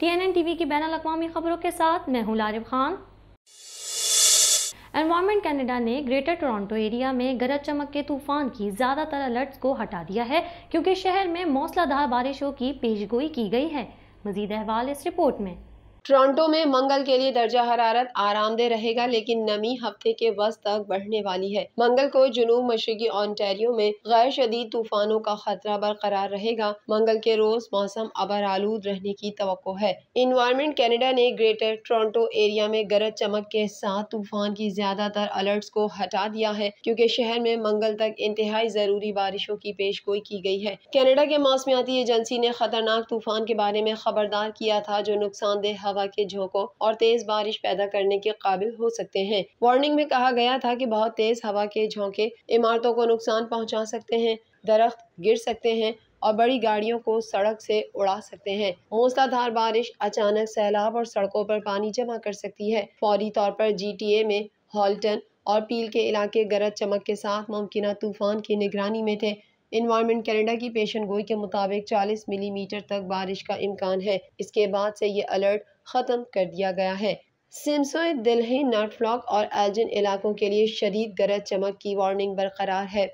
TNN TV की ban अवी खबरों के साथ मैं हूँ लारिफ खान एनवायरमेंट कनाडा ने ग्रेटर टोरंटो एरिया में गरज चमक के तूफान की ज़्यादातर अलर्ट्स को हटा दिया है क्योंकि शहर में मौसलाधार बारिशों की पेशगोई की गई है मजीद अहवाल इस रिपोर्ट में टोरंटो में मंगल के लिए दर्जा हरारत आरामदेह रहेगा लेकिन नमी हफ्ते के वस्त तक बढ़ने वाली है मंगल को जुनूब मशरकी ऑनटेरियो में गैर शदीद तूफानों का खतरा बरकरार रहेगा मंगल के रोज मौसम अबर आलूद रहने की तो है इन्वायरमेंट कैनेडा ने ग्रेटर टोरंटो एरिया में गरज चमक के साथ तूफान की ज्यादातर अलर्ट को हटा दिया है क्यूँकी शहर में मंगल तक इंतहाई जरूरी बारिशों की पेश गोई की गई है कैनेडा के मौसमियाती एजेंसी ने खतरनाक तूफान के बारे में खबरदार किया था जो नुकसानदेह हवा हवा के झोंकों और तेज बारिश पैदा करने के काबिल हो सकते हैं वार्निंग में कहा गया था कि बहुत तेज हवा के झोंके इमारतों को नुकसान पहुँचा सकते हैं दरख्त गिर सकते हैं और बड़ी गाड़ियों को सड़क से उड़ा सकते हैं मूसलाधार बारिश अचानक सैलाब और सड़कों पर पानी जमा कर सकती है फौरी तौर पर जीटीए में हॉल्टन और पील के इलाके गरज चमक के साथ मुमकिन तूफान की निगरानी में थे इन्वायरमेंट कैनेडा की पेशन गोई के मुताबिक 40 मिलीमीटर तक बारिश का इम्कान है इसके बाद से ये अलर्ट ख़त्म कर दिया गया है सिमसोई दिल्ली नटफ्लॉक और एल्जिन इलाकों के लिए शदीद गरज चमक की वार्निंग बरकरार है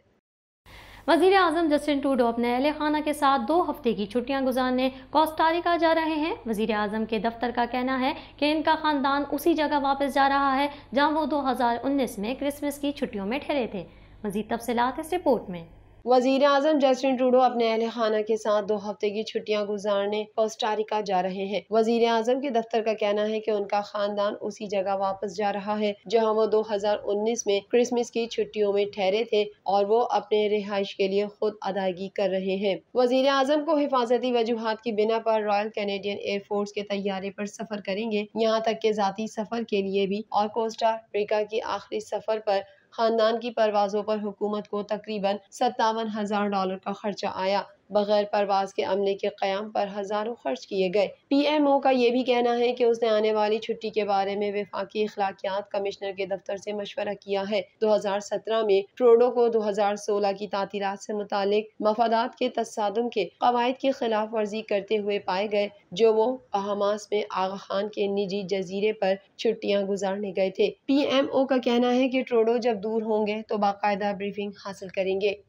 वजीर अजम जस्टिन टूडो अपने अहल खाना के साथ दो हफ्ते की छुट्टियां गुजारने कोस्टारिका जा रहे हैं वजीर अजम के दफ्तर का कहना है कि इनका ख़ानदान उसी जगह वापस जा रहा है जहां वो 2019 में क्रिसमस की छुट्टियों में ठहरे थे मजीद तफसलत इस रिपोर्ट में वजीर अजम जस्टिन ट्रूडो अपने अहल खाना के साथ दो हफ्ते की छुट्टियां गुजारने कोस्टारिका जा रहे हैं वजीर अजम के दफ्तर का कहना है कि उनका खानदान उसी जगह वापस जा रहा है जहां वो 2019 में क्रिसमस की छुट्टियों में ठहरे थे और वो अपने रिहाइश के लिए खुद अदायगी कर रहे हैं वजीर अजम को हिफाजती वजूहत की बिना पर रॉयल कैनेडियन एयरफोर्स के तैयारे पर सफर करेंगे यहाँ तक के जाती सफर के लिए भी और कोस्टा रिका की आखिरी सफर पर खानदान की परवाज़ों पर हुकूमत को तकरीबन सत्तावन हज़ार डॉलर का खर्चा आया बगैर परवाज के अमले के क्याम पर हज़ारों खर्च किए गए पी एम ओ का ये भी कहना है की उसने आने वाली छुट्टी के बारे में विफाकी अखलाकियात कमिश्नर के दफ्तर ऐसी मशवरा किया है दो हज़ार सत्रह में ट्रोडो को दो हज़ार सोलह की तातीलत ऐसी मुताल मफादात के तस्दम के कवायद की खिलाफ वर्जी करते हुए पाए गए जो वो अहमास में आगा खान के निजी जजीरे पर छुट्टियाँ गुजारने गए थे पी एम ओ का कहना है की ट्रोडो जब दूर होंगे तो बाकायदा ब्रीफिंग हासिल करेंगे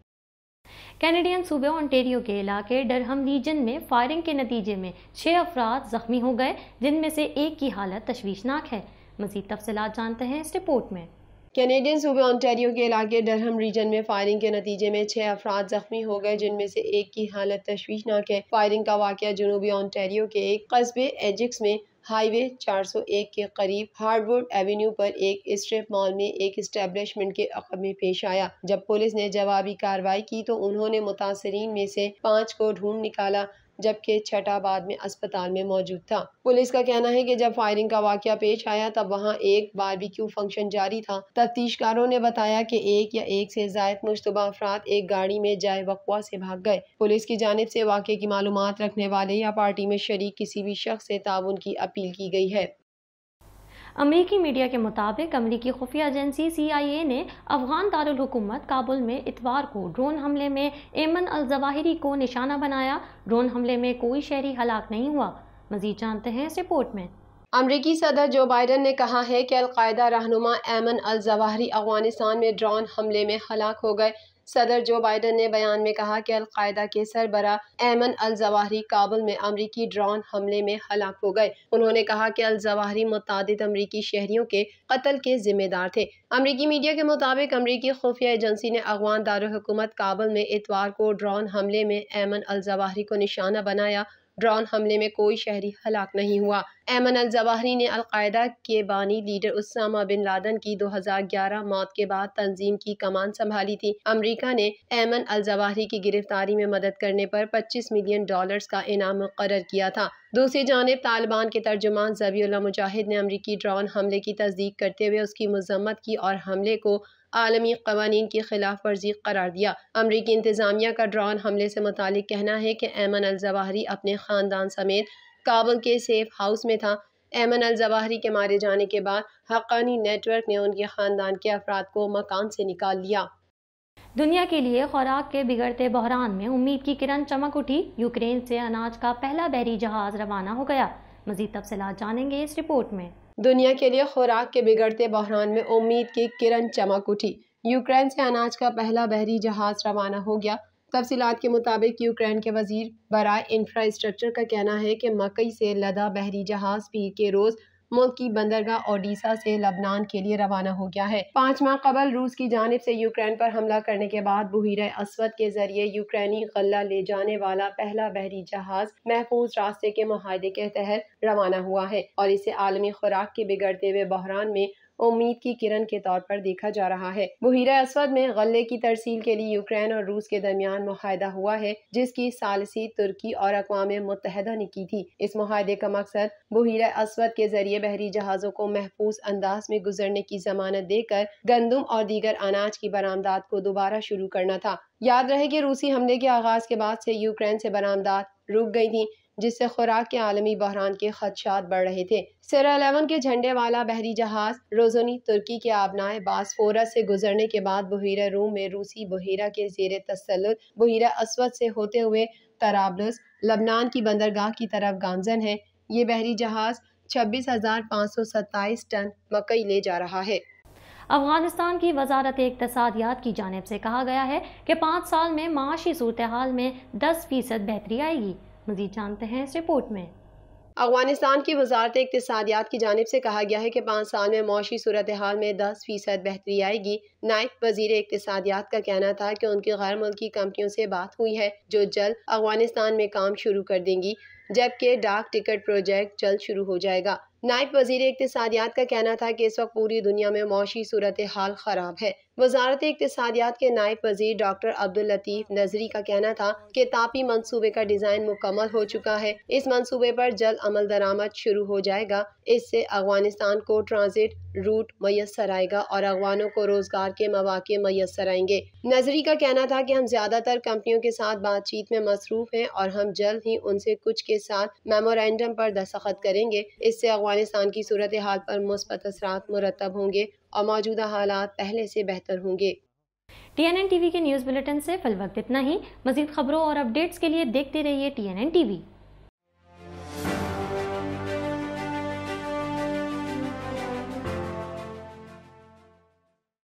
कैनेडियन सूबे ओंटेरियो के इलाके डरहम रीजन में फायरिंग के नतीजे में छः अफराद जख्मी हो गए जिनमें से एक की हालत तशवीशनाक है मजीद तफसलत जानते हैं इस रिपोर्ट में कैनेडियन सूबे ऑन्टेरियो के इलाके डरहम रीजन में फायरिंग के नतीजे में छह अफराद जख्मी हो गए जिनमें से एक की हालत तशवीशनाक है फायरिंग का वाक़ जनूबी ओंटारियो के एक कस्बे एजिक्स में हाईवे 401 के करीब हार्डवुड एवेन्यू पर एक स्ट्रिप मॉल में एक स्टेब्लिशमेंट के अकब में पेश आया जब पुलिस ने जवाबी कार्रवाई की तो उन्होंने मुतासरीन में से पाँच को ढूंढ निकाला जबकि छठा बाद में अस्पताल में मौजूद था पुलिस का कहना है कि जब फायरिंग का वाक़ पेश आया तब वहाँ एक बारबेक्यू फंक्शन जारी था तफ्तीशकारों ने बताया कि एक या एक से जायद मुशतबा अफराद एक गाड़ी में जाए वकवा से भाग गए पुलिस की जानब से वाक़े की मालूम रखने वाले या पार्टी में शरीक किसी भी शख्स से ताउन की अपील की गई है अमेरिकी मीडिया के मुताबिक अमेरिकी खुफिया एजेंसी सीआईए ने अफगान दारकूमत काबुल में इतवार को ड्रोन हमले में एमन अल को निशाना बनाया ड्रोन हमले में कोई शहरी हलाक नहीं हुआ मजीद जानते हैं इस रिपोर्ट में अमरीकी सदर जो बाइडन ने कहा है कि अलकायदा रहनुमा एमन अल जवाहरी अफगानिस्तान में ड्रोन हमले में हलाक हो गए सदर जो बाइडन ने बयान में कहा कि अलकायदा के सरबरा एमन अल जवाहरी काबुल में अमरीकी ड्रोन हमले में हलाक हो गए उन्होंने कहा कि अल जवाहरी मुतद अमरीकी शहरियों के कत्ल के जिम्मेदार थे अमरीकी मीडिया के मुताबिक अमरीकी खुफिया एजेंसी ने अगवान दारकूमत काबुल में इतवार को ड्रोन हमले में एमन अल जवाहरी को निशाना बनाया ड्रोन हमले में कोई शहरी हलाक नहीं हुआ एमन अल जवाहरी ने अलकायदा के बानी लीडर उसामा बिन लादन की 2011 मौत के बाद तंजीम की कमान संभाली थी अमरीका ने एमन अल जवाहरी की गिरफ्तारी में मदद करने पर 25 मिलियन डॉलर्स का इनाम मुकर किया था दूसरी जानब तालिबान के तर्जुमान जबीला मुजाहिद ने अमरीकी ड्रोन हमले की तस्दीक करते हुए उसकी मजम्मत की और हमले को आलमी कवानीन की खिलाफ वर्जी करार दिया अमरीकी इंतजामिया का ड्रोन हमले से मुतल कहना है कि एमन अलजवाहरी अपने ख़ानदान समेत काबुल के सेफ हाउस में था एमन अलजवाहरी के मारे जाने के बाद हकानी नेटवर्क ने उनके ख़ानदान के अफराद को मकान से निकाल लिया दुनिया के लिए खुराक के बिगड़ते बहरान में उम्मीद की किरण चमक उठी यूक्रेन से अनाज का पहला बहरी जहाज रवाना हो गया मजीद तफसलत जानेंगे इस रिपोर्ट में दुनिया के लिए खुराक के बिगड़ते बहरान में उम्मीद की किरण चमक उठी यूक्रेन से अनाज का पहला बहरी जहाज रवाना हो गया तफसीत के मुताबिक यूक्रेन के वजीर बरा इंफ्रास्ट्रक्चर का कहना है कि मकई से लदा बहरी जहाज पीर के रोज़ मुल्क की बंदरगाह ओडिशा से लबनान के लिए रवाना हो गया है पाँच माह कबल रूस की जानब से यूक्रेन पर हमला करने के बाद बुहिर असवद के जरिए यूक्रेनी गला ले जाने वाला पहला बहरी जहाज महफूज रास्ते के माहदे के तहत रवाना हुआ है और इसे आलमी खुराक के बिगड़ते हुए बहरान में उम्मीद की किरण के तौर पर देखा जा रहा है बहिरा असवद में गले की तरसील के लिए यूक्रेन और रूस के दरमियान माहिदा हुआ है जिसकी सालसी तुर्की और अकवाम मुतहदा ने की थी इस माहदे का मकसद बहिरा असवद के जरिए बहरी जहाजों को महफूज अंदाज में गुजरने की जमानत देकर गंदम और दीगर अनाज की बरामदात को दोबारा शुरू करना था याद रहे कि रूसी हमले के आगाज के बाद से यूक्रेन से बरामदात रुक गई थी जिससे खुराक के आलमी बहरान के खदशात बढ़ रहे थे सरा एलेवन के झंडे वाला बहरी जहाज रोजोनी तुर्की के आबनाए बासफोरा से गुजरने के बाद बहिरा रूम में रूसी बहिरा के जेर तसल बहिरा असवद से होते हुए तराबलस लबनान की बंदरगाह की तरफ गामजन है ये बहरी जहाज छब्बीस हजार पाँच सौ सत्ताईस टन मकई ले जा रहा है अफगानिस्तान की वजारत इकतसादियात की जानब से कहा गया है कि पाँच साल में माशी सूरत हाल में दस फ़ीसद बेहतरी आएगी मजीद जानते हैं इस रिपोर्ट में अफगानिस्तान की वजारत इकतसादियात की जानब से कहा गया है कि पाँच साल में मौशी सूरत हाल में दस फ़ीसद बेहतरी आएगी नायब वजीर इकतसादियात का कहना था कि उनकी गैर मुल्की कंपनियों से बात हुई है जो जल्द अफगानिस्तान में काम शुरू कर देंगी जबकि डाक टिकट प्रोजेक्ट जल्द शुरू हो जाएगा नायब वजीर इकतसादियात का कहना था कि इस वक्त पूरी दुनिया में मौशी सूरत हाल ख़राब है वजारत इकतसादियात के नायब वजीर डॉक्टर अब्दुल लतीफ़ नजरी का कहना था कि तापी मनसूबे का डिज़ाइन मुकम्मल हो चुका है इस मनसूबे पर जल्द अमल दरामद शुरू हो जाएगा इससे अफगानिस्तान को ट्रांजिट रूट मैसर आएगा और अफगानों को रोजगार के मौाक़े मैसर आएंगे नजरी का कहना था कि हम ज़्यादातर कंपनियों के साथ बातचीत में मसरूफ़ हैं और हम जल्द ही उनसे कुछ के साथ मेमोरेंडम पर दस्तखत करेंगे इससे अफगानिस्तान की सूरत हाल पर मुस्बत असरा मुरतब होंगे और मौजूदा हालात पहले से बेहतर होंगे T N N T V के न्यूज़ बुलेटिन से वक्त इतना ही मजीद खबरों और अपडेट्स के लिए देखते रहिए T N N T we